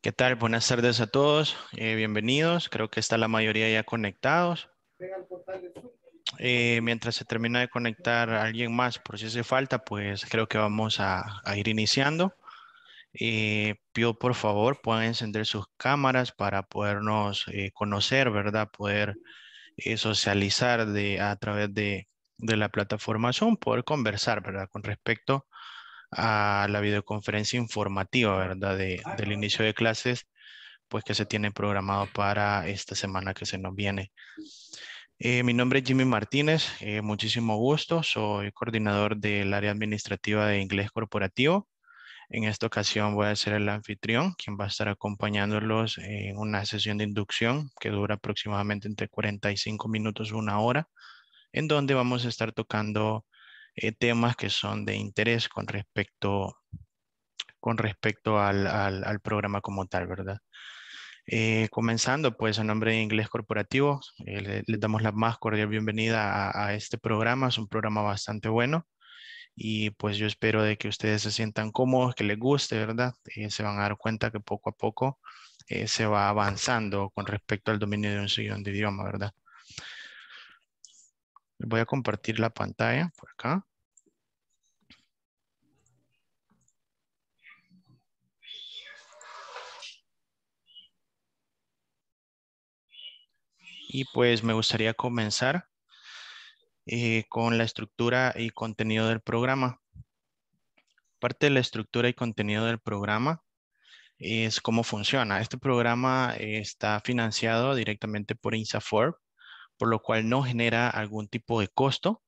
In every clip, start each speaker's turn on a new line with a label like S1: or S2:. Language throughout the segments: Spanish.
S1: ¿Qué tal? Buenas tardes a todos. Eh, bienvenidos. Creo que está la mayoría ya conectados. Eh, mientras se termina de conectar alguien más, por si hace falta, pues creo que vamos a, ir iniciando. Eh, pido por favor puedan encender sus cámaras para podernos eh, conocer, ¿verdad? Poder socializar de, a través de, de la plataforma Zoom, poder conversar, ¿verdad? Con respecto a la videoconferencia informativa, ¿verdad? del inicio de clases, pues que se tiene programado para esta semana que se nos viene. Eh, mi nombre es Jimmy Martínez, eh, muchísimo gusto, soy coordinador del área administrativa de inglés corporativo. En esta ocasión voy a ser el anfitrión, quien va a estar acompañándolos en una sesión de inducción que dura aproximadamente entre 45 minutos y una hora, en donde vamos a estar tocando eh, temas que son de interés con respecto, con respecto al, al, programa como tal, ¿verdad? Eh, comenzando, pues, en nombre de Inglés Corporativo, eh, les damos la más cordial bienvenida a, este programa. Es un programa bastante bueno y pues yo espero de que ustedes se sientan cómodos, que les guste, ¿verdad? se van a dar cuenta que poco a poco se va avanzando con respecto al dominio de un siguiente idioma, ¿verdad? Voy a compartir la pantalla por acá. Y pues me gustaría comenzar eh, con la estructura y contenido del programa. Parte de la estructura y contenido del programa es cómo funciona. Este programa está financiado directamente por INSAFOR por lo cual no genera algún tipo de costo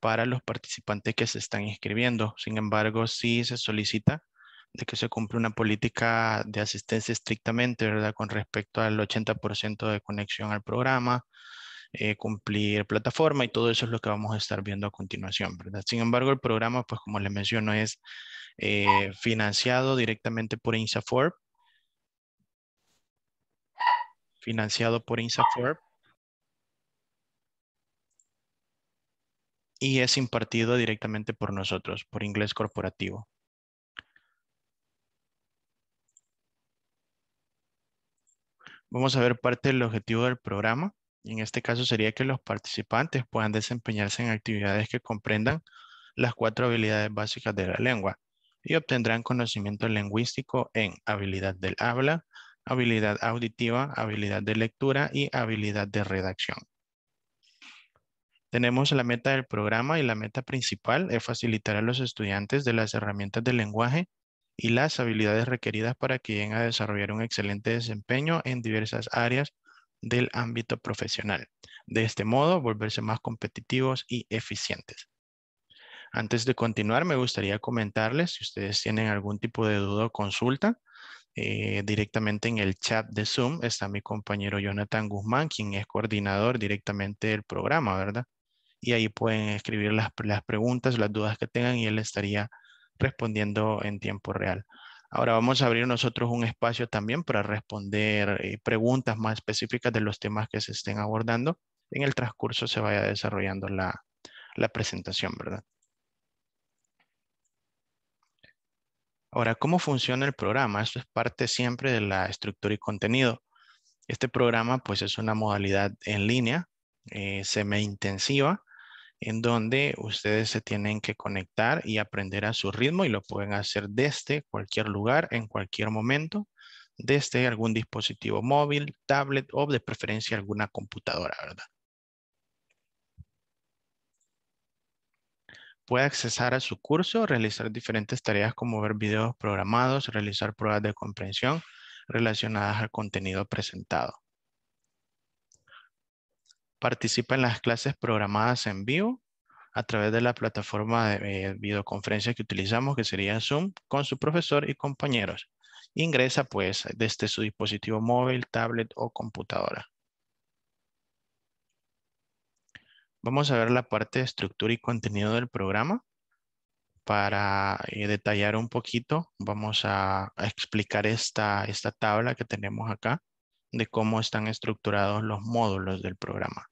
S1: para los participantes que se están inscribiendo. Sin embargo, sí se solicita de que se cumpla una política de asistencia estrictamente, ¿verdad? Con respecto al 80% de conexión al programa, eh, cumplir plataforma y todo eso es lo que vamos a estar viendo a continuación, ¿verdad? Sin embargo, el programa, pues como les menciono, es eh, financiado directamente por INSAFORP, financiado por INSAFORP y es impartido directamente por nosotros, por inglés corporativo. Vamos a ver parte del objetivo del programa. En este caso sería que los participantes puedan desempeñarse en actividades que comprendan las cuatro habilidades básicas de la lengua y obtendrán conocimiento lingüístico en habilidad del habla, habilidad auditiva, habilidad de lectura y habilidad de redacción. Tenemos la meta del programa y la meta principal es facilitar a los estudiantes de las herramientas del lenguaje y las habilidades requeridas para que lleguen a desarrollar un excelente desempeño en diversas áreas del ámbito profesional. De este modo, volverse más competitivos y eficientes. Antes de continuar, me gustaría comentarles si ustedes tienen algún tipo de duda o consulta. Eh, directamente en el chat de Zoom está mi compañero Jonathan Guzmán, quien es coordinador directamente del programa, ¿verdad? y ahí pueden escribir las, las preguntas, las dudas que tengan y él estaría respondiendo en tiempo real. Ahora vamos a abrir nosotros un espacio también para responder eh, preguntas más específicas de los temas que se estén abordando. En el transcurso se vaya desarrollando la, la presentación, ¿verdad? Ahora, ¿cómo funciona el programa? Esto es parte siempre de la estructura y contenido. Este programa pues es una modalidad en línea eh, semi-intensiva en donde ustedes se tienen que conectar y aprender a su ritmo y lo pueden hacer desde cualquier lugar, en cualquier momento, desde algún dispositivo móvil, tablet o de preferencia alguna computadora, ¿verdad? Puede accesar a su curso, realizar diferentes tareas como ver videos programados, realizar pruebas de comprensión relacionadas al contenido presentado participa en las clases programadas en vivo a través de la plataforma de eh, videoconferencia que utilizamos, que sería Zoom, con su profesor y compañeros. Ingresa pues desde su dispositivo móvil, tablet o computadora. Vamos a ver la parte de estructura y contenido del programa. Para eh, detallar un poquito, vamos a, explicar esta tabla que tenemos acá de cómo están estructurados los módulos del programa.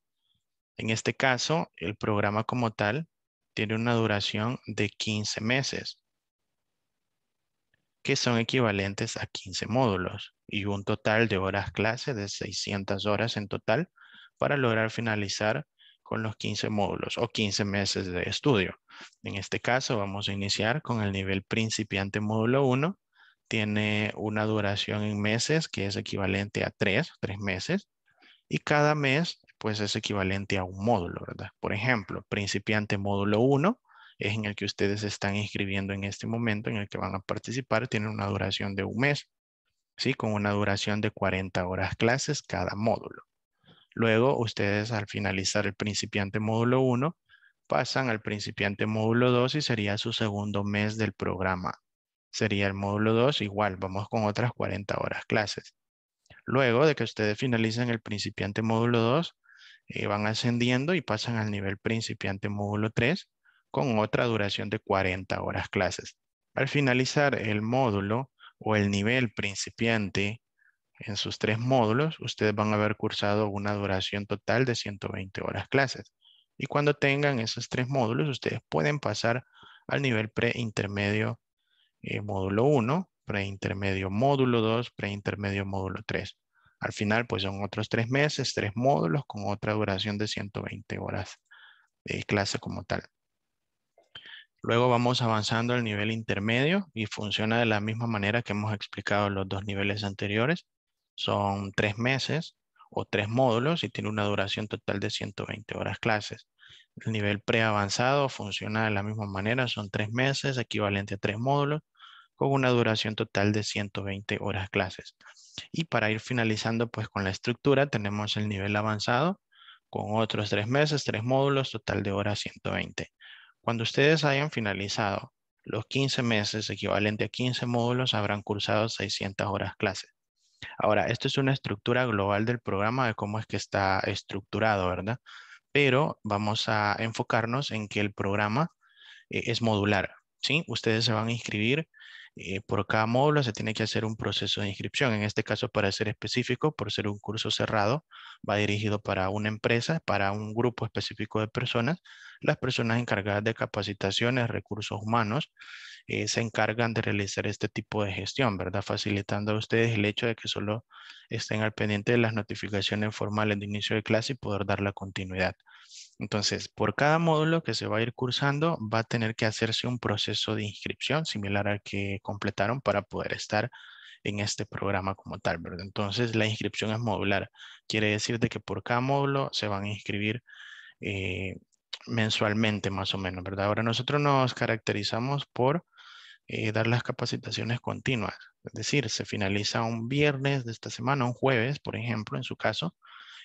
S1: En este caso, el programa como tal tiene una duración de 15 meses, que son equivalentes a 15 módulos y un total de horas clase de 600 horas en total para lograr finalizar con los 15 módulos o 15 meses de estudio. En este caso vamos a iniciar con el nivel principiante módulo 1 tiene una duración en meses que es equivalente a tres, tres meses, y cada mes pues es equivalente a un módulo, ¿verdad? Por ejemplo, principiante módulo 1 es en el que ustedes están inscribiendo en este momento, en el que van a participar, tiene una duración de un mes, ¿sí? Con una duración de 40 horas clases cada módulo. Luego, ustedes al finalizar el principiante módulo 1, pasan al principiante módulo 2 y sería su segundo mes del programa sería el módulo 2, igual, vamos con otras 40 horas clases. Luego de que ustedes finalicen el principiante módulo 2, eh, van ascendiendo y pasan al nivel principiante módulo 3 con otra duración de 40 horas clases. Al finalizar el módulo o el nivel principiante en sus tres módulos, ustedes van a haber cursado una duración total de 120 horas clases. Y cuando tengan esos tres módulos, ustedes pueden pasar al nivel preintermedio eh, módulo 1, preintermedio módulo 2, preintermedio módulo 3. Al final, pues son otros tres meses, tres módulos con otra duración de 120 horas de clase como tal. Luego vamos avanzando al nivel intermedio y funciona de la misma manera que hemos explicado los dos niveles anteriores. Son tres meses o tres módulos y tiene una duración total de 120 horas clases. El nivel preavanzado funciona de la misma manera, son tres meses, equivalente a tres módulos con una duración total de 120 horas clases. Y para ir finalizando pues con la estructura tenemos el nivel avanzado con otros tres meses, tres módulos, total de horas 120. Cuando ustedes hayan finalizado los 15 meses, equivalente a 15 módulos, habrán cursado 600 horas clases. Ahora, esto es una estructura global del programa de cómo es que está estructurado, ¿verdad? Pero vamos a enfocarnos en que el programa eh, es modular, ¿sí? Ustedes se van a inscribir eh, por cada módulo se tiene que hacer un proceso de inscripción. En este caso, para ser específico, por ser un curso cerrado, va dirigido para una empresa, para un grupo específico de personas. Las personas encargadas de capacitaciones, recursos humanos, eh, se encargan de realizar este tipo de gestión, ¿verdad? Facilitando a ustedes el hecho de que solo estén al pendiente de las notificaciones formales de inicio de clase y poder dar la continuidad. Entonces, por cada módulo que se va a ir cursando, va a tener que hacerse un proceso de inscripción similar al que completaron para poder estar en este programa como tal, ¿verdad? Entonces, la inscripción es modular. Quiere decir de que por cada módulo se van a inscribir eh, mensualmente más o menos, ¿verdad? Ahora nosotros nos caracterizamos por eh, dar las capacitaciones continuas. Es decir, se finaliza un viernes de esta semana, un jueves, por ejemplo, en su caso,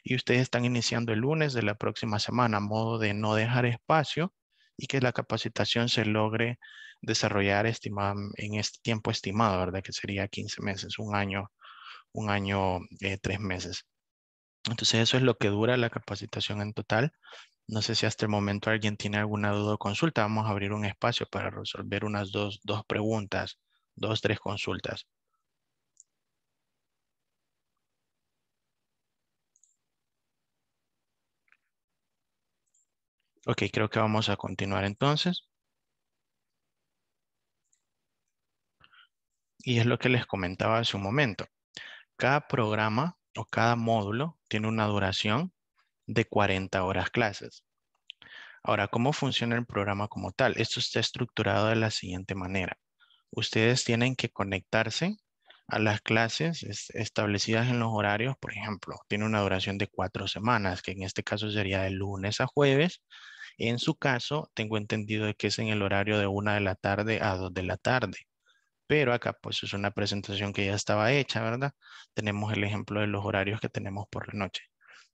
S1: y ustedes están iniciando el lunes de la próxima semana, a modo de no dejar espacio y que la capacitación se logre desarrollar en este tiempo estimado, ¿verdad? Que sería 15 meses, un año, un año, eh, tres meses. Entonces eso es lo que dura la capacitación en total. No sé si hasta el momento alguien tiene alguna duda o consulta. Vamos a abrir un espacio para resolver unas dos, dos preguntas, dos, tres consultas. Ok, creo que vamos a continuar entonces. Y es lo que les comentaba hace un momento. Cada programa o cada módulo tiene una duración de 40 horas clases. Ahora, ¿cómo funciona el programa como tal? Esto está estructurado de la siguiente manera. Ustedes tienen que conectarse a las clases establecidas en los horarios, por ejemplo, tiene una duración de cuatro semanas, que en este caso sería de lunes a jueves. En su caso, tengo entendido que es en el horario de una de la tarde a dos de la tarde. Pero acá pues es una presentación que ya estaba hecha, ¿verdad? Tenemos el ejemplo de los horarios que tenemos por la noche.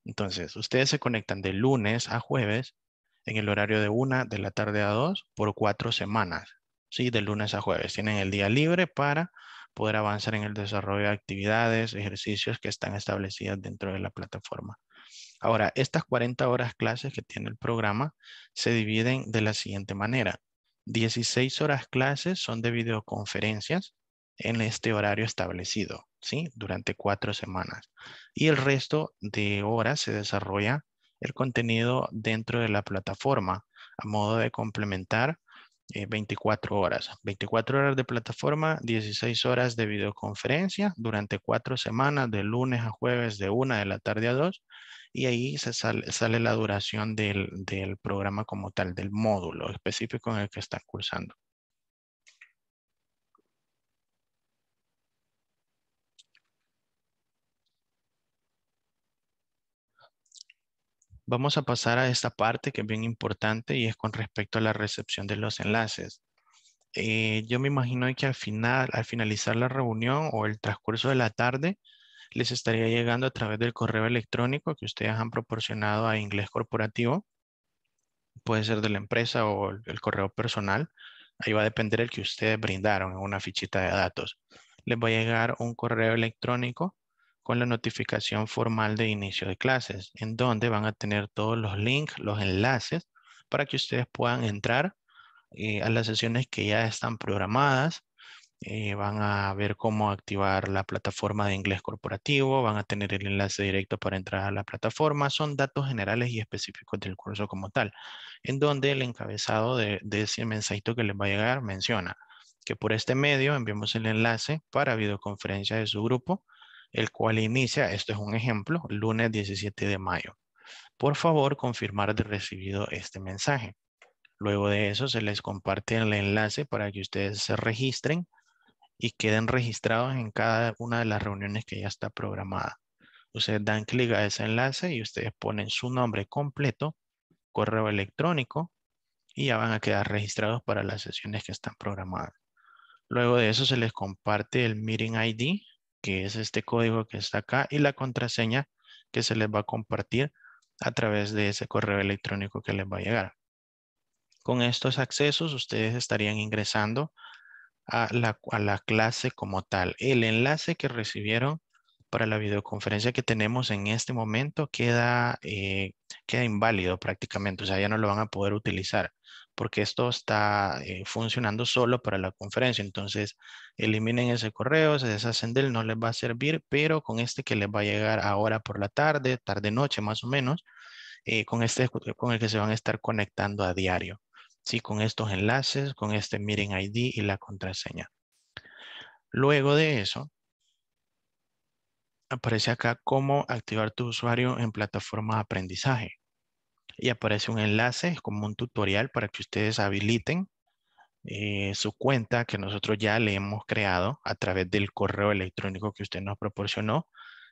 S1: Entonces, ustedes se conectan de lunes a jueves en el horario de una de la tarde a dos por cuatro semanas. Sí, de lunes a jueves. Tienen el día libre para poder avanzar en el desarrollo de actividades, ejercicios que están establecidas dentro de la plataforma. Ahora, estas 40 horas clases que tiene el programa se dividen de la siguiente manera. 16 horas clases son de videoconferencias en este horario establecido, ¿sí? Durante cuatro semanas. Y el resto de horas se desarrolla el contenido dentro de la plataforma a modo de complementar 24 eh, horas. 24 horas de plataforma, 16 horas de videoconferencia durante cuatro semanas, de lunes a jueves, de una de la tarde a dos. Y ahí se sale, la duración del, del programa como tal, del módulo específico en el que están cursando. Vamos a pasar a esta parte que es bien importante y es con respecto a la recepción de los enlaces. Eh, yo me imagino que al final, al finalizar la reunión o el transcurso de la tarde, les estaría llegando a través del correo electrónico que ustedes han proporcionado a Inglés Corporativo. Puede ser de la empresa o el correo personal. Ahí va a depender el que ustedes brindaron en una fichita de datos. Les va a llegar un correo electrónico con la notificación formal de inicio de clases, en donde van a tener todos los links, los enlaces, para que ustedes puedan entrar eh, a las sesiones que ya están programadas. Eh, van a ver cómo activar la plataforma de inglés corporativo, van a tener el enlace directo para entrar a la plataforma. Son datos generales y específicos del curso como tal, en donde el encabezado de, de ese mensajito que les va a llegar menciona que por este medio enviamos el enlace para videoconferencia de su grupo el cual inicia, esto es un ejemplo, lunes 17 de mayo. Por favor, confirmar de recibido este mensaje. Luego de eso se les comparte el enlace para que ustedes se registren y queden registrados en cada una de las reuniones que ya está programada. Ustedes dan clic a ese enlace y ustedes ponen su nombre completo, correo electrónico y ya van a quedar registrados para las sesiones que están programadas. Luego de eso se les comparte el Meeting ID, que es este código que está acá, y la contraseña que se les va a compartir a través de ese correo electrónico que les va a llegar. Con estos accesos ustedes estarían ingresando a la, clase como tal. El enlace que recibieron para la videoconferencia que tenemos en este momento queda, eh, queda inválido prácticamente, o sea, ya no lo van a poder utilizar porque esto está eh, funcionando solo para la conferencia. Entonces, eliminen ese correo, se deshacen de él, no les va a servir, pero con este que les va a llegar ahora por la tarde, tarde-noche más o menos, eh, con este con el que se van a estar conectando a diario. Sí, con estos enlaces, con este Miren ID y la contraseña. Luego de eso, aparece acá cómo activar tu usuario en plataforma de aprendizaje y aparece un enlace como un tutorial para que ustedes habiliten eh, su cuenta que nosotros ya le hemos creado a través del correo electrónico que usted nos proporcionó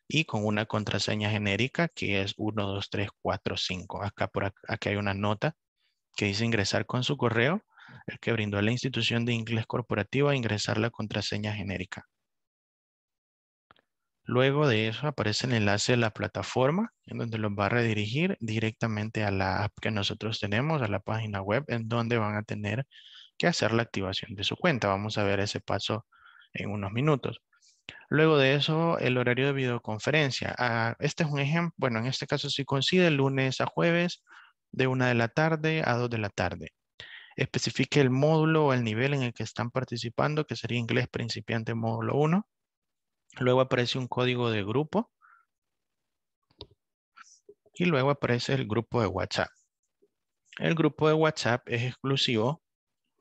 S1: y con una contraseña genérica que es 12345. Acá por acá, hay una nota que dice ingresar con su correo, el que brindó a la institución de inglés corporativo a ingresar la contraseña genérica. Luego de eso aparece el enlace de la plataforma en donde los va a redirigir directamente a la app que nosotros tenemos, a la página web en donde van a tener que hacer la activación de su cuenta. Vamos a ver ese paso en unos minutos. Luego de eso, el horario de videoconferencia. Ah, este es un ejemplo, bueno, en este caso sí coincide lunes a jueves de una de la tarde a dos de la tarde. Especifique el módulo o el nivel en el que están participando, que sería inglés principiante módulo 1. Luego aparece un código de grupo. Y luego aparece el grupo de WhatsApp. El grupo de WhatsApp es exclusivo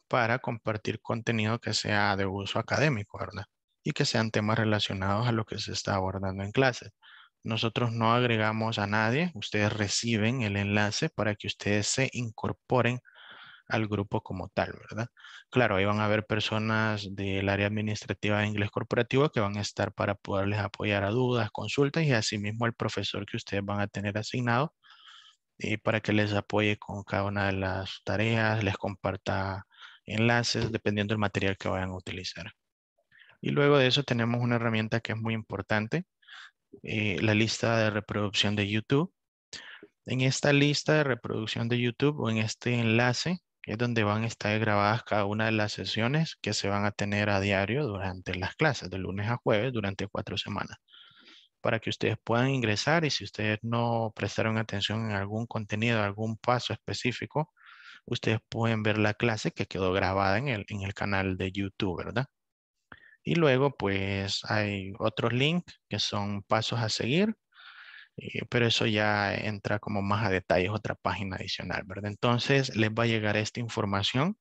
S1: para compartir contenido que sea de uso académico, ¿verdad? Y que sean temas relacionados a lo que se está abordando en clase. Nosotros no agregamos a nadie, ustedes reciben el enlace para que ustedes se incorporen al grupo como tal, ¿verdad? Claro, ahí van a haber personas del área administrativa de inglés corporativo que van a estar para poderles apoyar a dudas, consultas y asimismo el profesor que ustedes van a tener asignado y eh, para que les apoye con cada una de las tareas, les comparta enlaces dependiendo del material que vayan a utilizar. Y luego de eso tenemos una herramienta que es muy importante, eh, la lista de reproducción de YouTube. En esta lista de reproducción de YouTube o en este enlace es donde van a estar grabadas cada una de las sesiones que se van a tener a diario durante las clases, de lunes a jueves, durante cuatro semanas, para que ustedes puedan ingresar y si ustedes no prestaron atención en algún contenido, algún paso específico, ustedes pueden ver la clase que quedó grabada en el, en el canal de YouTube, ¿verdad? Y luego, pues, hay otros links que son pasos a seguir eh, pero eso ya entra como más a detalle, otra página adicional, ¿verdad? Entonces les va a llegar esta información.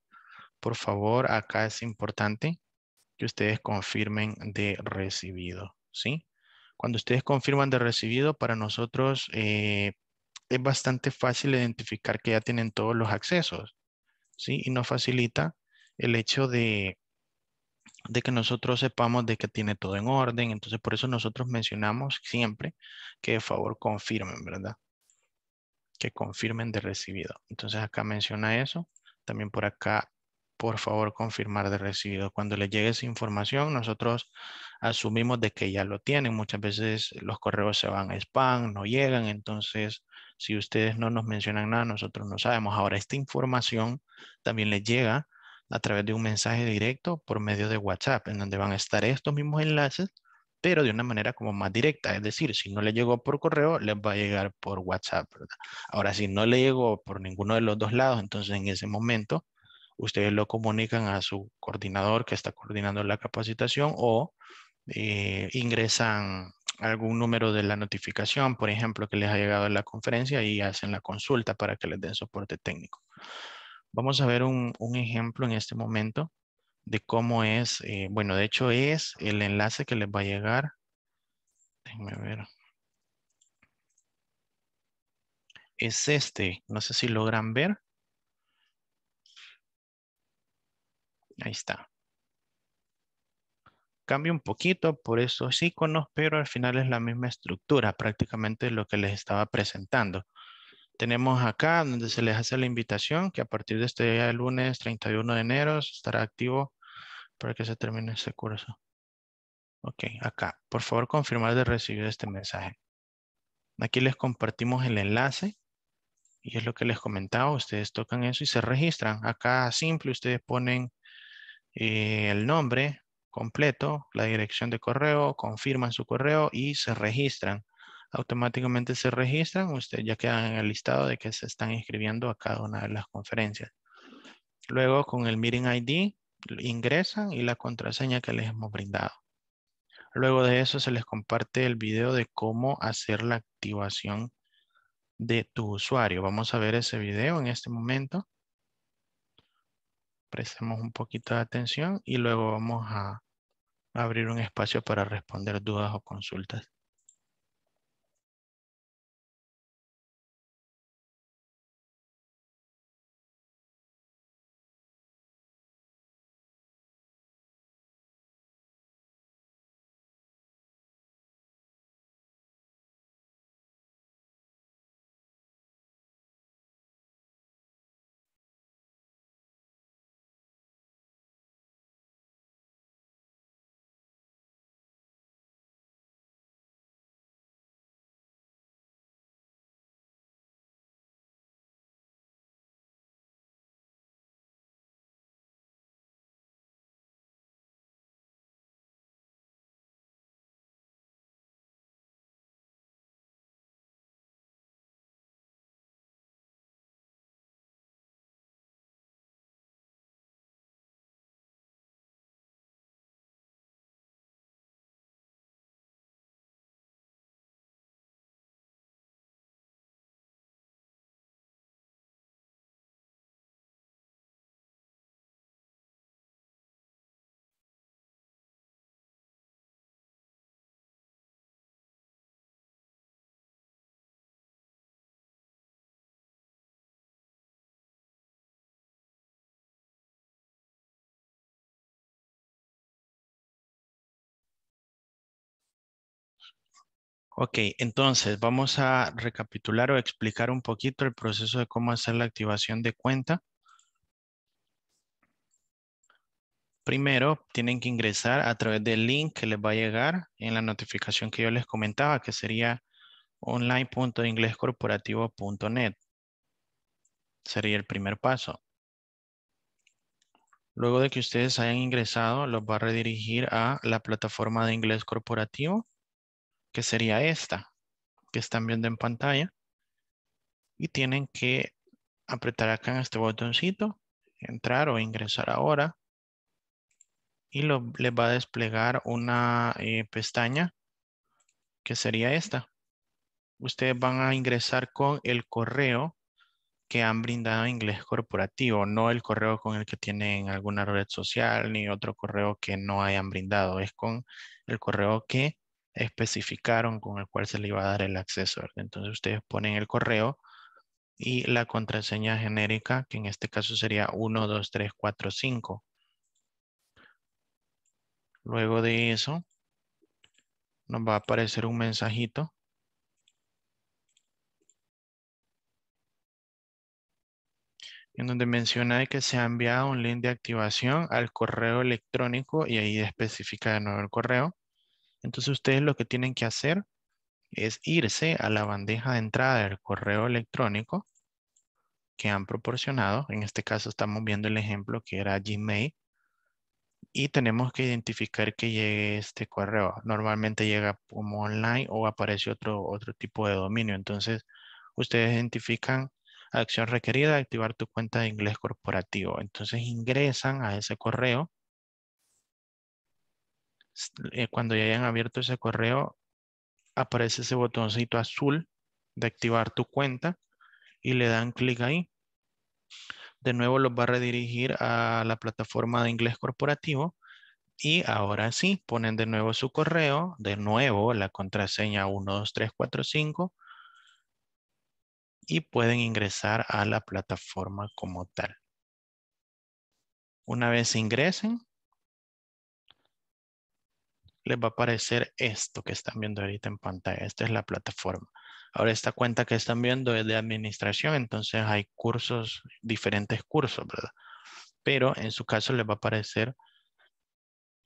S1: Por favor, acá es importante que ustedes confirmen de recibido, ¿sí? Cuando ustedes confirman de recibido, para nosotros eh, es bastante fácil identificar que ya tienen todos los accesos, ¿sí? Y nos facilita el hecho de de que nosotros sepamos de que tiene todo en orden. Entonces, por eso nosotros mencionamos siempre que de favor confirmen, ¿verdad? Que confirmen de recibido. Entonces, acá menciona eso. También por acá, por favor, confirmar de recibido. Cuando le llegue esa información, nosotros asumimos de que ya lo tienen. Muchas veces los correos se van a spam, no llegan. Entonces, si ustedes no nos mencionan nada, nosotros no sabemos. Ahora, esta información también le llega a través de un mensaje directo por medio de WhatsApp, en donde van a estar estos mismos enlaces, pero de una manera como más directa. Es decir, si no le llegó por correo, les va a llegar por WhatsApp. Ahora, si no le llegó por ninguno de los dos lados, entonces en ese momento ustedes lo comunican a su coordinador que está coordinando la capacitación o eh, ingresan algún número de la notificación, por ejemplo, que les ha llegado a la conferencia y hacen la consulta para que les den soporte técnico. Vamos a ver un, ejemplo en este momento de cómo es, eh, bueno, de hecho es el enlace que les va a llegar. Déjenme ver. Es este, no sé si logran ver. Ahí está. Cambia un poquito por esos iconos, pero al final es la misma estructura, prácticamente lo que les estaba presentando. Tenemos acá donde se les hace la invitación que a partir de este día, lunes 31 de enero, estará activo para que se termine este curso. Ok, acá. Por favor, confirmar de recibir este mensaje. Aquí les compartimos el enlace y es lo que les comentaba. Ustedes tocan eso y se registran. Acá simple, ustedes ponen eh, el nombre completo, la dirección de correo, confirman su correo y se registran automáticamente se registran, ustedes ya quedan en el listado de que se están inscribiendo a cada una de las conferencias. Luego con el Meeting ID ingresan y la contraseña que les hemos brindado. Luego de eso se les comparte el video de cómo hacer la activación de tu usuario. Vamos a ver ese video en este momento. Prestemos un poquito de atención y luego vamos a abrir un espacio para responder dudas o consultas. Ok, entonces vamos a recapitular o explicar un poquito el proceso de cómo hacer la activación de cuenta. Primero, tienen que ingresar a través del link que les va a llegar en la notificación que yo les comentaba, que sería online.inglescorporativo.net. Sería el primer paso. Luego de que ustedes hayan ingresado, los va a redirigir a la plataforma de inglés corporativo que sería esta, que están viendo en pantalla. Y tienen que apretar acá en este botoncito, entrar o ingresar ahora. Y lo, les va a desplegar una eh, pestaña que sería esta. Ustedes van a ingresar con el correo que han brindado inglés corporativo, no el correo con el que tienen alguna red social ni otro correo que no hayan brindado, es con el correo que especificaron con el cual se le iba a dar el acceso. Entonces ustedes ponen el correo y la contraseña genérica, que en este caso sería 12345. Luego de eso, nos va a aparecer un mensajito. En donde menciona que se ha enviado un link de activación al correo electrónico y ahí especifica de nuevo el correo. Entonces ustedes lo que tienen que hacer es irse a la bandeja de entrada del correo electrónico que han proporcionado. En este caso estamos viendo el ejemplo que era Gmail. Y tenemos que identificar que llegue este correo. Normalmente llega como online o aparece otro, otro tipo de dominio. Entonces, ustedes identifican acción requerida, activar tu cuenta de inglés corporativo. Entonces, ingresan a ese correo eh, cuando ya hayan abierto ese correo, aparece ese botoncito azul de activar tu cuenta y le dan clic ahí. De nuevo los va a redirigir a la plataforma de inglés corporativo y ahora sí, ponen de nuevo su correo, de nuevo la contraseña 12345 y pueden ingresar a la plataforma como tal. Una vez ingresen, les va a aparecer esto que están viendo ahorita en pantalla. Esta es la plataforma. Ahora esta cuenta que están viendo es de administración, entonces hay cursos, diferentes cursos, ¿verdad? Pero en su caso les va a aparecer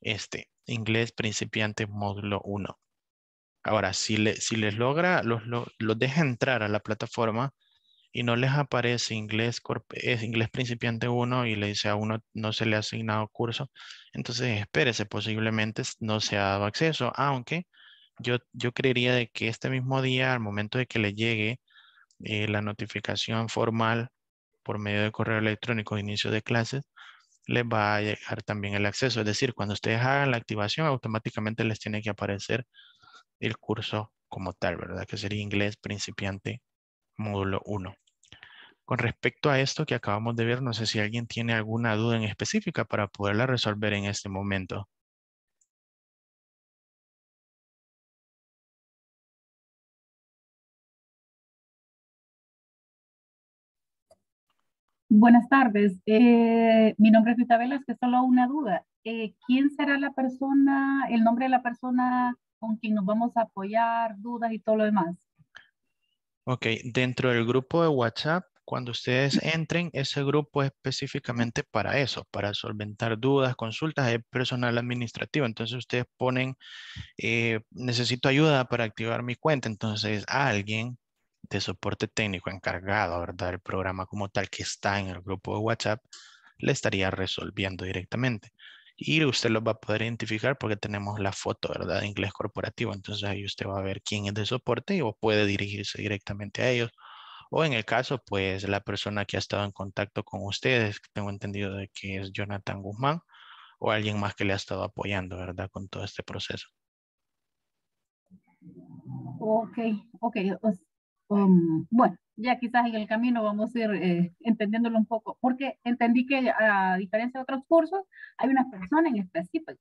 S1: este, inglés principiante módulo 1. Ahora, si, les logra, los, los deja entrar a la plataforma, y no les aparece inglés, es inglés principiante 1 y le dice a uno no se le ha asignado curso, entonces espérese, posiblemente no se ha dado acceso, aunque yo, yo creería de que este mismo día, al momento de que le llegue eh, la notificación formal por medio de correo electrónico de inicio de clases, les va a llegar también el acceso. Es decir, cuando ustedes hagan la activación, automáticamente les tiene que aparecer el curso como tal, ¿verdad? Que sería inglés principiante módulo 1. Con respecto a esto que acabamos de ver, no sé si alguien tiene alguna duda en específica para poderla resolver en este momento. Buenas tardes. Eh, mi nombre es es que Solo una duda. Eh, ¿Quién será la persona, el nombre de la persona con quien nos vamos a apoyar, dudas y todo lo demás? Ok, dentro del grupo de WhatsApp cuando ustedes entren, ese grupo es específicamente para eso, para solventar dudas, consultas, es personal administrativo. Entonces ustedes ponen, eh, necesito ayuda para activar mi cuenta. Entonces alguien de soporte técnico encargado, ¿verdad? El programa como tal que está en el grupo de WhatsApp, le estaría resolviendo directamente. Y usted lo va a poder identificar porque tenemos la foto, ¿verdad? De inglés corporativo. Entonces ahí usted va a ver quién es de soporte y o puede dirigirse directamente a ellos o en el caso, pues la persona que ha estado en contacto con ustedes, tengo entendido de que es Jonathan Guzmán o alguien más que le ha estado apoyando, ¿verdad? Con todo este proceso. Ok, ok. Um, bueno, ya quizás en el camino vamos a ir eh, entendiéndolo un poco, porque entendí que a diferencia de otros cursos, hay una persona en específica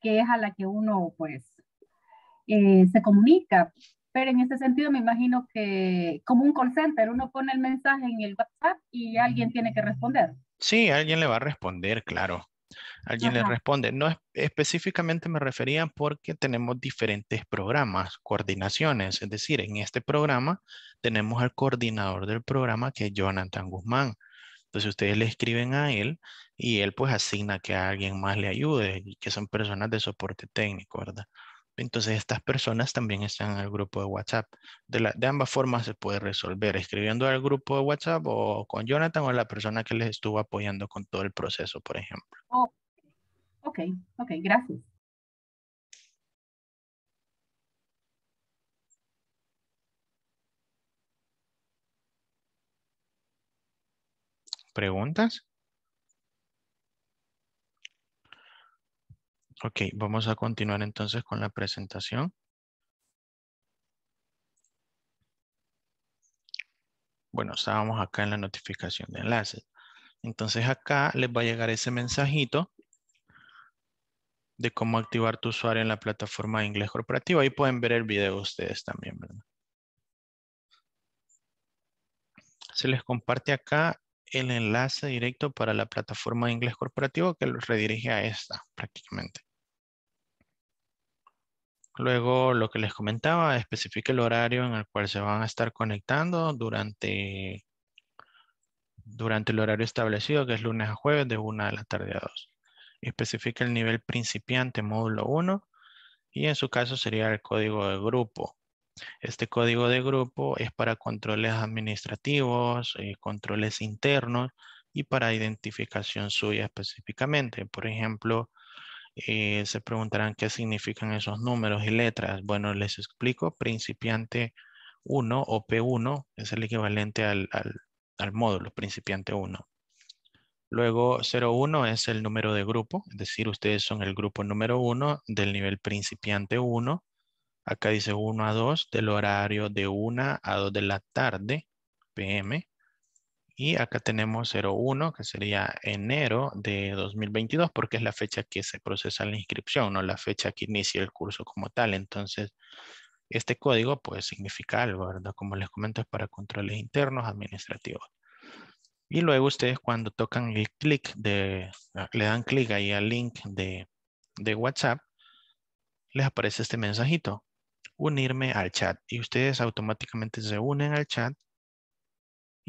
S1: que es a la que uno pues eh, se comunica en este sentido me imagino que como un call center, uno pone el mensaje en el WhatsApp y alguien tiene que responder. Sí, alguien le va a responder, claro. Alguien le responde. No específicamente me refería porque tenemos diferentes programas, coordinaciones. Es decir, en este programa tenemos al coordinador del programa que es Jonathan Guzmán. Entonces ustedes le escriben a él y él pues asigna que alguien más le ayude, que son personas de soporte técnico, ¿verdad? Entonces estas personas también están en el grupo de WhatsApp. De, ambas formas se puede resolver, escribiendo al grupo de WhatsApp o con Jonathan o la persona que les estuvo apoyando con todo el proceso, por ejemplo. ok, ok, gracias. ¿Preguntas? Ok, vamos a continuar entonces con la presentación. Bueno, estábamos acá en la notificación de enlaces. Entonces acá les va a llegar ese mensajito de cómo activar tu usuario en la plataforma de inglés corporativo. Ahí pueden ver el video ustedes también, ¿verdad? Se les comparte acá el enlace directo para la plataforma de inglés corporativo que los redirige a esta prácticamente. Luego, lo que les comentaba, especifique el horario en el cual se van a estar conectando durante, durante el horario establecido, que es lunes a jueves de 1 a la tarde a 2. Especifique el nivel principiante, módulo 1, y en su caso sería el código de grupo. Este código de grupo es para controles administrativos, eh, controles internos y para identificación suya específicamente. Por ejemplo, eh, se preguntarán qué significan esos números y letras. Bueno, les explico. Principiante 1 o P1 es el equivalente al módulo principiante 1. Luego 01 es el número de grupo, es decir, ustedes son el grupo número 1 del nivel principiante 1. Acá dice 1 a 2 del horario de 1 a 2 de la tarde, PM. Y acá tenemos 01, que sería enero de 2022, porque es la fecha que se procesa la inscripción, no la fecha que inicia el curso como tal. Entonces, este código puede significar algo, ¿verdad? Como les comento, es para controles internos administrativos. Y luego ustedes cuando tocan el clic de, ah, le dan clic ahí al link de, de WhatsApp, les aparece este mensajito, unirme al chat. Y ustedes automáticamente se unen al chat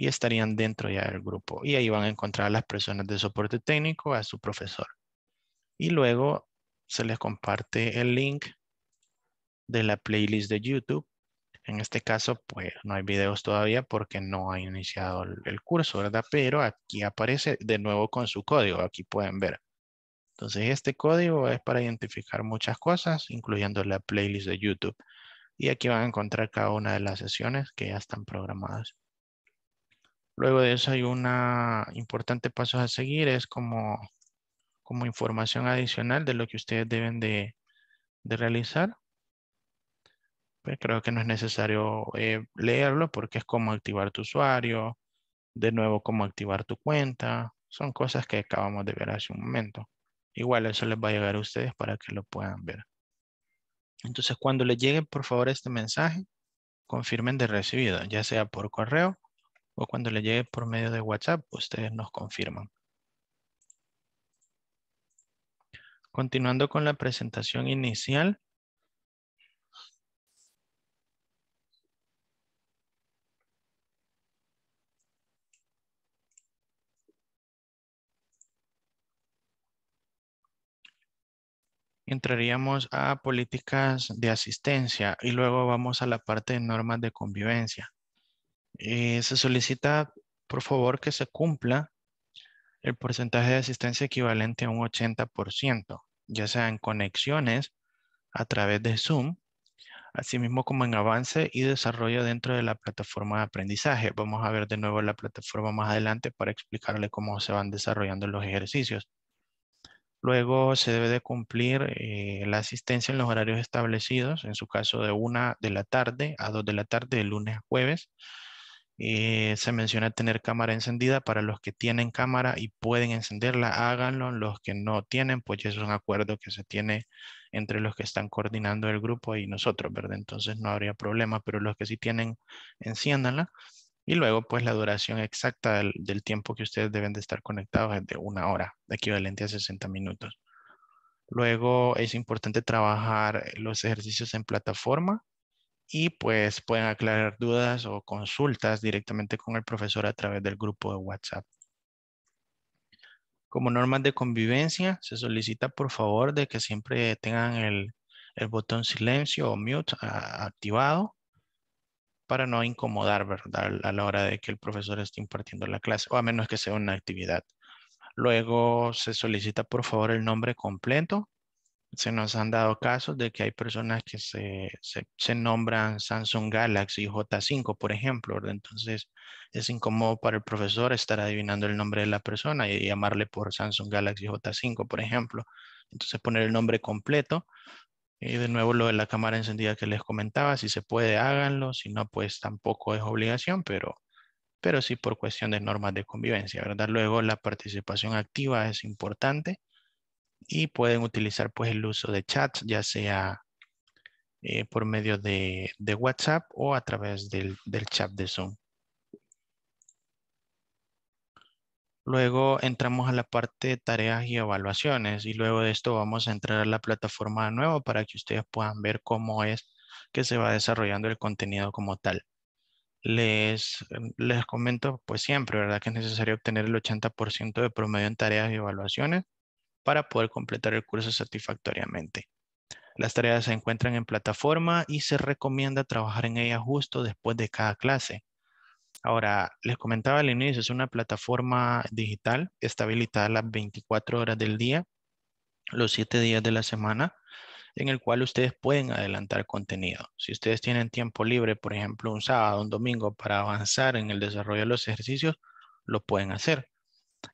S1: y estarían dentro ya del grupo. Y ahí van a encontrar a las personas de soporte técnico, a su profesor. Y luego se les comparte el link de la playlist de YouTube. En este caso, pues no hay videos todavía porque no ha iniciado el curso, ¿verdad? Pero aquí aparece de nuevo con su código, aquí pueden ver. Entonces, este código es para identificar muchas cosas, incluyendo la playlist de YouTube. Y aquí van a encontrar cada una de las sesiones que ya están programadas. Luego de eso hay una importante paso a seguir, es como, como información adicional de lo que ustedes deben de, realizar. Pues creo que no es necesario eh, leerlo porque es como activar tu usuario, de nuevo cómo activar tu cuenta. Son cosas que acabamos de ver hace un momento. Igual eso les va a llegar a ustedes para que lo puedan ver. Entonces cuando les llegue por favor este mensaje, confirmen de recibido, ya sea por correo o cuando le llegue por medio de WhatsApp, ustedes nos confirman. Continuando con la presentación inicial. Entraríamos a políticas de asistencia y luego vamos a la parte de normas de convivencia. Eh, se solicita, por favor, que se cumpla el porcentaje de asistencia equivalente a un 80%, ya sea en conexiones a través de Zoom, así mismo como en avance y desarrollo dentro de la plataforma de aprendizaje. Vamos a ver de nuevo la plataforma más adelante para explicarle cómo se van desarrollando los ejercicios. Luego se debe de cumplir eh, la asistencia en los horarios establecidos, en su caso de 1 de la tarde a 2 de la tarde, de lunes a jueves, eh, se menciona tener cámara encendida para los que tienen cámara y pueden encenderla, háganlo. Los que no tienen, pues es un acuerdo que se tiene entre los que están coordinando el grupo y nosotros, ¿verdad? Entonces no habría problema, pero los que sí tienen, enciéndanla. Y luego, pues la duración exacta del, del tiempo que ustedes deben de estar conectados es de una hora, equivalente a 60 minutos. Luego es importante trabajar los ejercicios en plataforma y pues pueden aclarar dudas o consultas directamente con el profesor a través del grupo de WhatsApp. Como normas de convivencia, se solicita por favor de que siempre tengan el, botón silencio o mute activado para no incomodar a la hora de que el profesor esté impartiendo la clase o a menos que sea una actividad. Luego se solicita por favor el nombre completo se nos han dado casos de que hay personas que se, nombran Samsung Galaxy J5, por ejemplo, Entonces es incómodo para el profesor estar adivinando el nombre de la persona y llamarle por Samsung Galaxy J5, por ejemplo. Entonces poner el nombre completo. Y de nuevo lo de la cámara encendida que les comentaba, si se puede háganlo, si no pues tampoco es obligación, pero, pero sí por cuestión de normas de convivencia, ¿verdad? Luego la participación activa es importante y pueden utilizar pues el uso de chats, ya sea eh, por medio de, de, WhatsApp o a través del, chat de Zoom. Luego entramos a la parte de tareas y evaluaciones y luego de esto vamos a entrar a la plataforma de nuevo para que ustedes puedan ver cómo es que se va desarrollando el contenido como tal. Les, les comento pues siempre, ¿verdad? Que es necesario obtener el 80% de promedio en tareas y evaluaciones para poder completar el curso satisfactoriamente. Las tareas se encuentran en plataforma y se recomienda trabajar en ellas justo después de cada clase. Ahora, les comentaba al inicio, es una plataforma digital, estabilizada habilitada las 24 horas del día, los 7 días de la semana, en el cual ustedes pueden adelantar contenido. Si ustedes tienen tiempo libre, por ejemplo, un sábado, un domingo, para avanzar en el desarrollo de los ejercicios, lo pueden hacer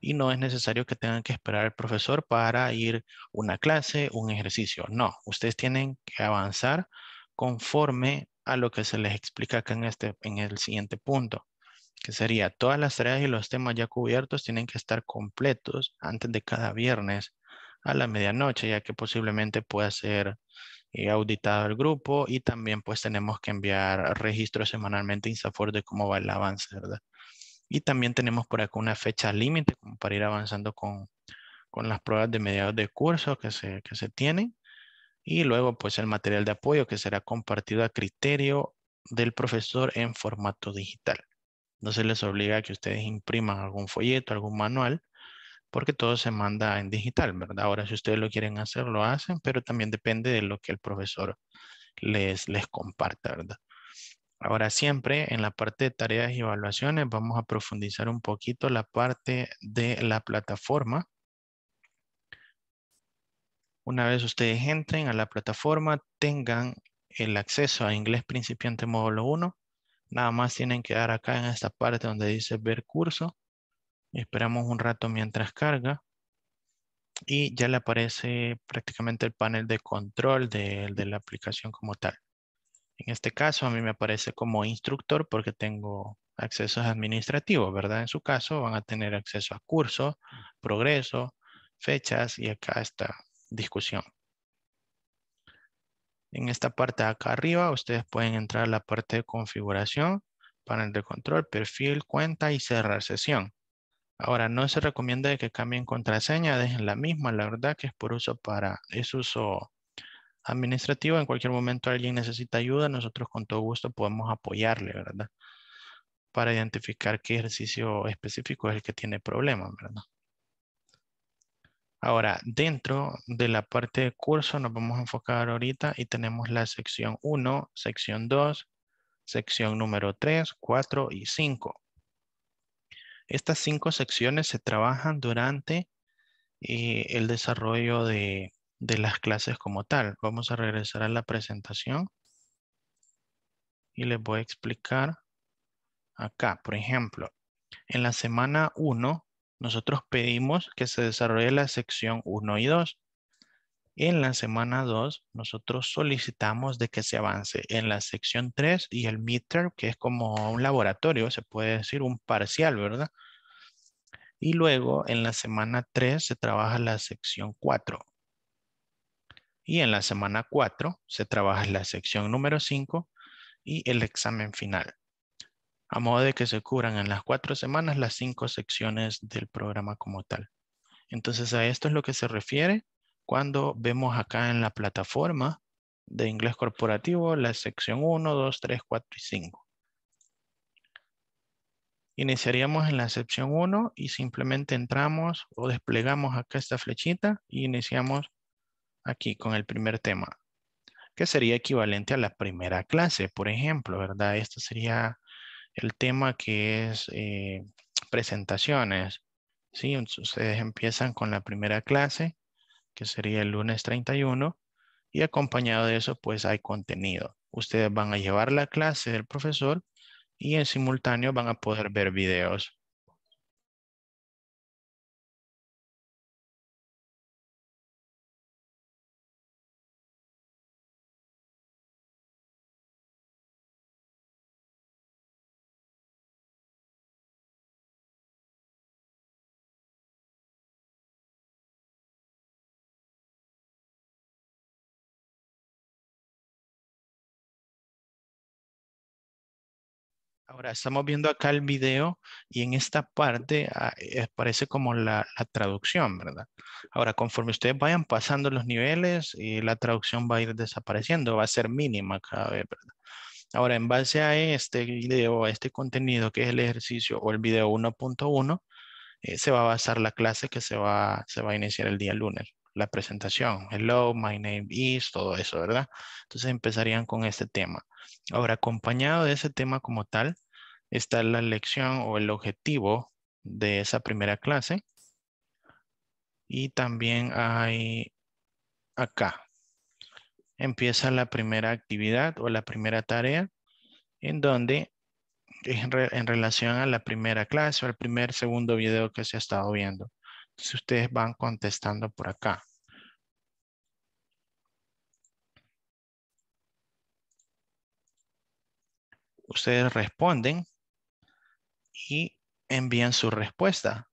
S1: y no es necesario que tengan que esperar al profesor para ir una clase, un ejercicio. No, ustedes tienen que avanzar conforme a lo que se les explica acá en, este, en el siguiente punto, que sería todas las tareas y los temas ya cubiertos tienen que estar completos antes de cada viernes a la medianoche, ya que posiblemente pueda ser eh, auditado el grupo y también pues tenemos que enviar registros semanalmente a Insafor de cómo va el avance, ¿verdad? Y también tenemos por acá una fecha límite como para ir avanzando con, las pruebas de mediados de curso que se, que se tienen. Y luego pues el material de apoyo que será compartido a criterio del profesor en formato digital. No se les obliga a que ustedes impriman algún folleto, algún manual, porque todo se manda en digital, ¿verdad? Ahora si ustedes lo quieren hacer, lo hacen, pero también depende de lo que el profesor les, les comparta, ¿verdad? Ahora siempre en la parte de tareas y evaluaciones vamos a profundizar un poquito la parte de la plataforma. Una vez ustedes entren a la plataforma, tengan el acceso a inglés principiante módulo 1. Nada más tienen que dar acá en esta parte donde dice ver curso. Esperamos un rato mientras carga. Y ya le aparece prácticamente el panel de control de, de la aplicación como tal. En este caso a mí me aparece como instructor porque tengo accesos administrativos, ¿verdad? En su caso van a tener acceso a curso, progreso, fechas y acá está discusión. En esta parte de acá arriba ustedes pueden entrar a la parte de configuración, panel de control, perfil, cuenta y cerrar sesión. Ahora, no se recomienda que cambien contraseña, dejen la misma, la verdad que es por uso para, es uso administrativa, en cualquier momento alguien necesita ayuda, nosotros con todo gusto podemos apoyarle, ¿verdad? Para identificar qué ejercicio específico es el que tiene problemas, ¿verdad? Ahora, dentro de la parte de curso nos vamos a enfocar ahorita y tenemos la sección 1, sección 2, sección número 3, 4 y 5. Estas cinco secciones se trabajan durante eh, el desarrollo de, de las clases como tal. Vamos a regresar a la presentación y les voy a explicar acá. Por ejemplo, en la semana 1 nosotros pedimos que se desarrolle la sección 1 y 2. En la semana 2, nosotros solicitamos de que se avance en la sección 3 y el midterm, que es como un laboratorio, se puede decir un parcial, ¿verdad? Y luego en la semana 3 se trabaja la sección 4. Y en la semana 4 se trabaja la sección número 5 y el examen final. A modo de que se cubran en las cuatro semanas las cinco secciones del programa como tal. Entonces a esto es lo que se refiere cuando vemos acá en la plataforma de inglés corporativo la sección 1, 2, 3, 4 y 5. Iniciaríamos en la sección 1 y simplemente entramos o desplegamos acá esta flechita y iniciamos aquí con el primer tema, que sería equivalente a la primera clase, por ejemplo, ¿verdad? Este sería el tema que es eh, presentaciones. ¿sí? Ustedes empiezan con la primera clase, que sería el lunes 31, y acompañado de eso, pues hay contenido. Ustedes van a llevar la clase del profesor y en simultáneo van a poder ver videos. Ahora estamos viendo acá el video y en esta parte ah, eh, aparece como la, traducción, ¿verdad? Ahora, conforme ustedes vayan pasando los niveles, eh, la traducción va a ir desapareciendo, va a ser mínima cada vez, ¿verdad? Ahora, en base a este video, a este contenido que es el ejercicio o el video 1.1, eh, se va a basar la clase que se va, se va a iniciar el día lunes la presentación. Hello, my name is, todo eso, ¿verdad? Entonces empezarían con este tema. Ahora, acompañado de ese tema como tal, está la lección o el objetivo de esa primera clase. Y también hay acá. Empieza la primera actividad o la primera tarea en donde en, en relación a la primera clase o al primer segundo video que se ha estado viendo. si ustedes van contestando por acá. Ustedes responden y envían su respuesta.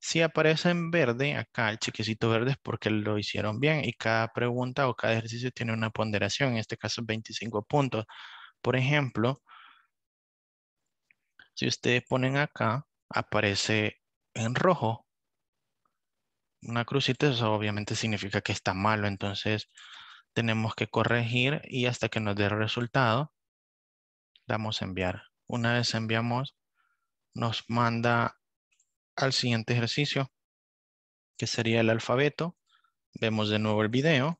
S1: Si aparece en verde, acá el chiquecito verde es porque lo hicieron bien y cada pregunta o cada ejercicio tiene una ponderación, en este caso 25 puntos. Por ejemplo, si ustedes ponen acá, aparece en rojo. Una crucita, eso obviamente significa que está malo, entonces tenemos que corregir y hasta que nos dé el resultado, damos enviar. Una vez enviamos, nos manda al siguiente ejercicio, que sería el alfabeto. Vemos de nuevo el video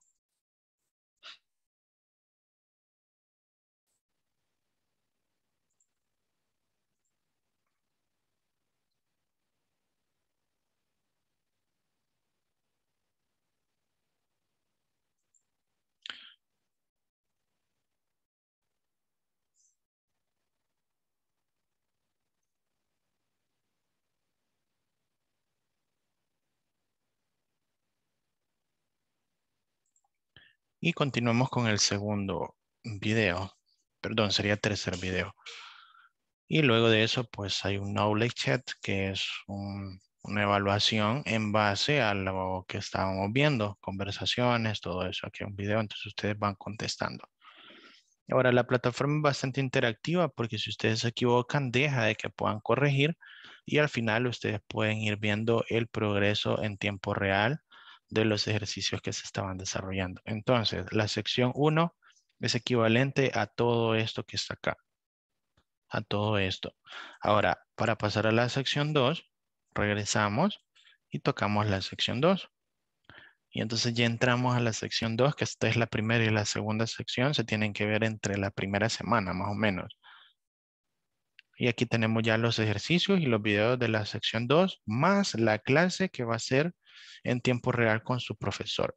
S1: Y continuamos con el segundo video, perdón, sería tercer video. Y luego de eso, pues hay un knowledge chat, que es una evaluación en base a lo que estábamos viendo, conversaciones, todo eso. Aquí hay un video, entonces ustedes van contestando. Ahora, la plataforma es bastante interactiva porque si ustedes se equivocan, deja de que puedan corregir y al final ustedes pueden ir viendo el progreso en tiempo real de los ejercicios que se estaban desarrollando. Entonces, la sección 1 es equivalente a todo esto que está acá. A todo esto. Ahora, para pasar a la sección 2, regresamos y tocamos la sección 2. Y entonces ya entramos a la sección 2, que esta es la primera y la segunda sección, se tienen que ver entre la primera semana, más o menos. Y aquí tenemos ya los ejercicios y los videos de la sección 2, más la clase que va a ser en tiempo real con su profesor.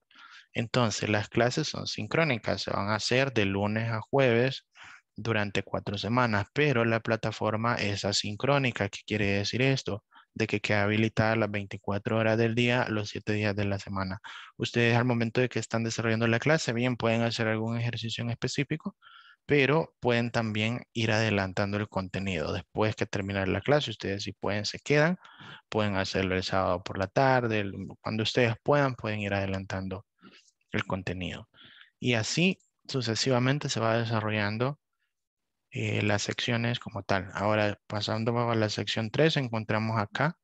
S1: Entonces, las clases son sincrónicas, se van a hacer de lunes a jueves durante cuatro semanas, pero la plataforma es asincrónica. ¿Qué quiere decir esto? De que queda habilitada las 24 horas del día, los 7 días de la semana. Ustedes al momento de que están desarrollando la clase, bien, pueden hacer algún ejercicio en específico, pero pueden también ir adelantando el contenido. Después que terminar la clase, ustedes si pueden, se quedan, pueden hacerlo el sábado por la tarde, cuando ustedes puedan, pueden ir adelantando el contenido. Y así sucesivamente se va desarrollando eh, las secciones como tal. Ahora, pasando a la sección 3, encontramos acá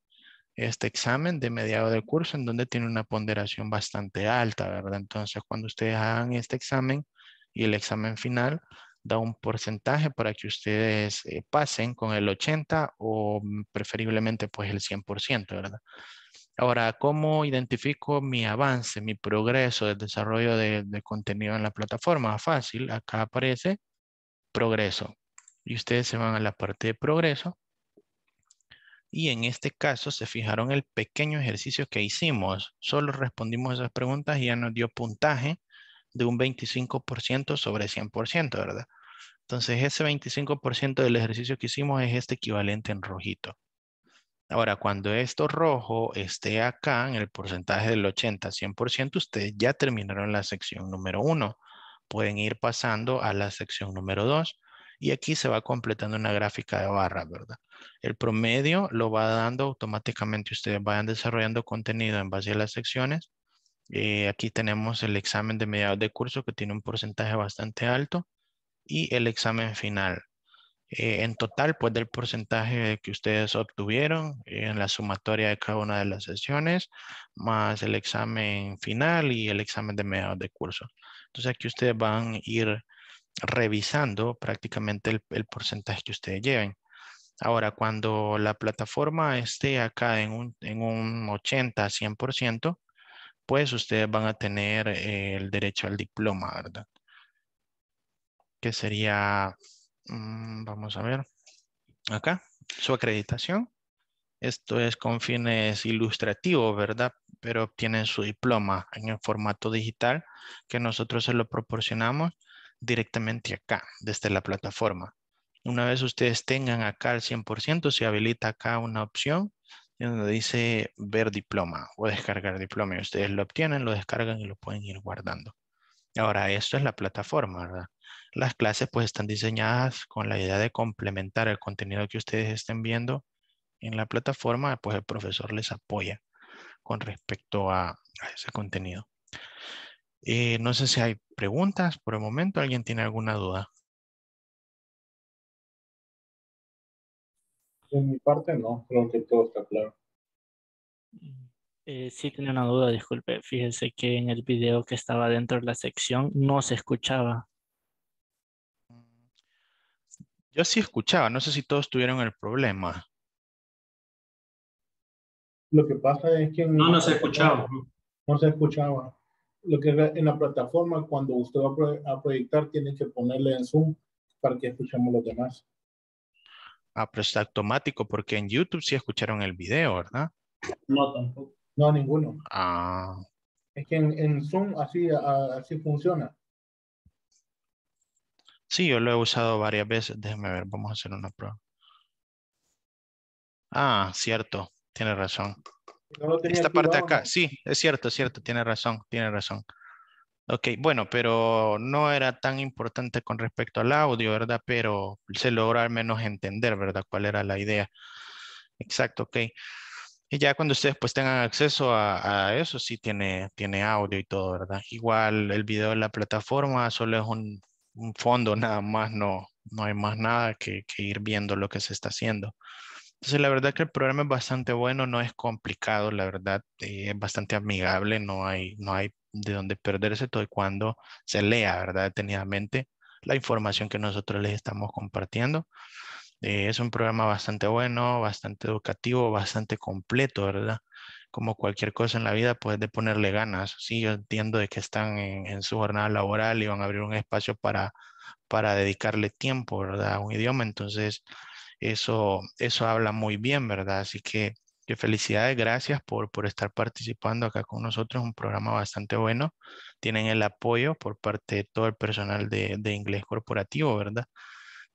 S1: este examen de mediado del curso en donde tiene una ponderación bastante alta, ¿verdad? Entonces, cuando ustedes hagan este examen y el examen final, da un porcentaje para que ustedes eh, pasen con el 80 o mm, preferiblemente pues el 100%, ¿verdad? Ahora, ¿cómo identifico mi avance, mi progreso del desarrollo de, de contenido en la plataforma? Fácil, acá aparece progreso. Y ustedes se van a la parte de progreso. Y en este caso se fijaron el pequeño ejercicio que hicimos. Solo respondimos esas preguntas y ya nos dio puntaje de un 25% sobre 100%, ¿verdad? Entonces ese 25% del ejercicio que hicimos es este equivalente en rojito. Ahora, cuando esto rojo esté acá en el porcentaje del 80-100%, ustedes ya terminaron la sección número 1. Pueden ir pasando a la sección número 2 y aquí se va completando una gráfica de barra, ¿verdad? El promedio lo va dando automáticamente. Ustedes vayan desarrollando contenido en base a las secciones eh, aquí tenemos el examen de mediados de curso que tiene un porcentaje bastante alto y el examen final. Eh, en total, pues del porcentaje que ustedes obtuvieron eh, en la sumatoria de cada una de las sesiones, más el examen final y el examen de mediados de curso. Entonces aquí ustedes van a ir revisando prácticamente el, porcentaje que ustedes lleven. Ahora, cuando la plataforma esté acá en un 80, 100%, pues ustedes van a tener eh, el derecho al diploma, ¿verdad? Que sería, mm, vamos a ver, acá, su acreditación. Esto es con fines ilustrativos, ¿verdad? Pero obtienen su diploma en el formato digital que nosotros se lo proporcionamos directamente acá, desde la plataforma. Una vez ustedes tengan acá el 100%, se habilita acá una opción donde dice ver diploma o descargar diploma. ustedes lo obtienen, lo descargan y lo pueden ir guardando. Ahora, esto es la plataforma, ¿verdad? Las clases pues están diseñadas con la idea de complementar el contenido que ustedes estén viendo en la plataforma, pues el profesor les apoya con respecto a, ese contenido. Eh, no sé si hay preguntas por el momento. ¿Alguien tiene alguna duda? En mi parte no, creo que todo está claro. Eh, sí tenía una duda, disculpe. Fíjense que en el video que estaba dentro de la sección no se escuchaba. Mm, yo sí escuchaba, no sé si todos tuvieron el problema. Lo que pasa es que... No, no se escuchaba. No se escuchaba. Lo que en la plataforma, cuando usted va a proyectar, tiene que ponerle en Zoom para que escuchemos los demás. Ah, pero está automático porque en YouTube sí escucharon el video, ¿verdad? No, tampoco. No, ninguno. Ah. Es que en, Zoom así, así funciona. Sí, yo lo he usado varias veces. Déjeme ver, vamos a hacer una prueba. Ah, cierto, tiene razón. Esta parte de acá, sí, es cierto, es cierto, tiene razón, tiene razón. Ok, bueno, pero no era tan importante con respecto al audio, ¿verdad? Pero se logra al menos entender, ¿verdad? ¿Cuál era la idea? Exacto, ok. Y ya cuando ustedes pues tengan acceso a, eso, sí tiene, tiene audio y todo, ¿verdad? Igual el video de la plataforma solo es un, fondo, nada más, no, no hay más nada que, que ir viendo lo que se está haciendo. Entonces, la verdad que el programa es bastante bueno, no es complicado, la verdad, eh, es bastante amigable, no hay, no hay de donde perderse todo y cuando se lea, ¿verdad? Detenidamente la información que nosotros les estamos compartiendo. Eh, es un programa bastante bueno, bastante educativo, bastante completo, ¿verdad? Como cualquier cosa en la vida, pues de ponerle ganas. Sí, yo entiendo de que están en, en su jornada laboral y van a abrir un espacio para, para dedicarle tiempo, ¿verdad? A un idioma. Entonces, eso, eso habla muy bien, ¿verdad? Así que Qué felicidades, gracias por, por estar participando acá con nosotros, un programa bastante bueno. Tienen el apoyo por parte de todo el personal de, de inglés corporativo, ¿verdad?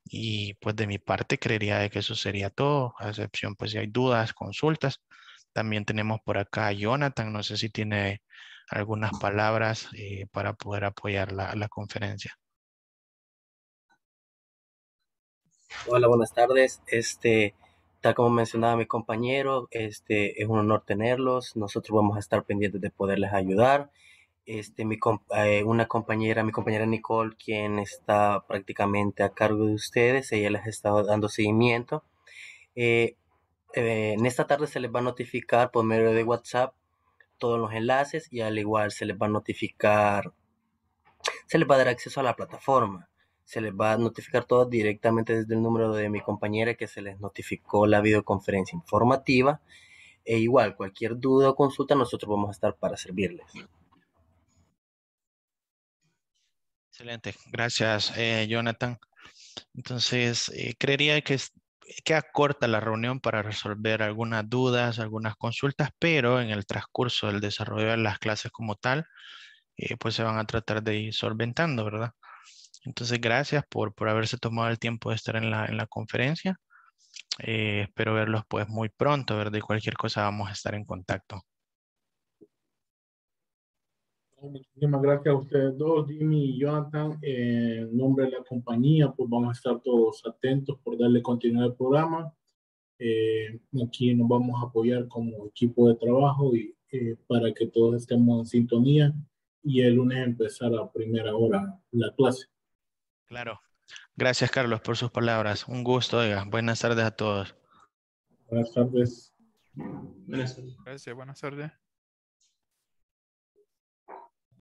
S1: Y pues de mi parte creería de que eso sería todo, a excepción pues si hay dudas, consultas. También tenemos por acá a Jonathan, no sé si tiene algunas palabras eh, para poder apoyar la, la conferencia. Hola, buenas tardes. Este, tal como mencionaba mi compañero, este, es un honor tenerlos. Nosotros vamos a estar pendientes de poderles ayudar. Este, mi, eh, una compañera, mi compañera Nicole, quien está prácticamente a cargo de ustedes, ella les está dando seguimiento. Eh, eh, en esta tarde se les va a notificar por medio de WhatsApp todos los enlaces y al igual se les va a notificar, se les va a dar acceso a la plataforma se les va a notificar todo directamente desde el número de mi compañera que se les notificó la videoconferencia informativa. E igual, cualquier duda o consulta, nosotros vamos a estar para servirles. Excelente, gracias eh, Jonathan. Entonces, eh, creería que, queda corta la reunión para resolver algunas dudas, algunas consultas, pero en el transcurso del desarrollo de las clases como tal, eh, pues se van a tratar de ir solventando, ¿verdad? Entonces, gracias por, por haberse tomado el tiempo de estar en la, en la conferencia. Eh, espero verlos pues muy pronto, Ver de cualquier cosa vamos a estar en contacto. Muchísimas gracias a ustedes dos, Jimmy y Jonathan. Eh, en nombre de la compañía, pues vamos a estar todos atentos por darle continuidad al programa. Eh, aquí nos vamos a apoyar como equipo de trabajo y para que todos estemos en sintonía y el lunes empezar a primera hora la clase. Claro. Gracias, Carlos, por sus palabras. Un gusto, oiga. Buenas tardes a todos. Buenas tardes. Buenas tardes. Gracias, buenas tardes.